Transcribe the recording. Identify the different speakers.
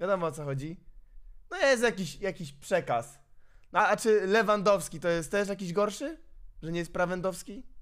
Speaker 1: Wiadomo o co chodzi. No jest jakiś, jakiś przekaz. A, a czy Lewandowski to jest też jakiś gorszy? Że nie jest prawendowski?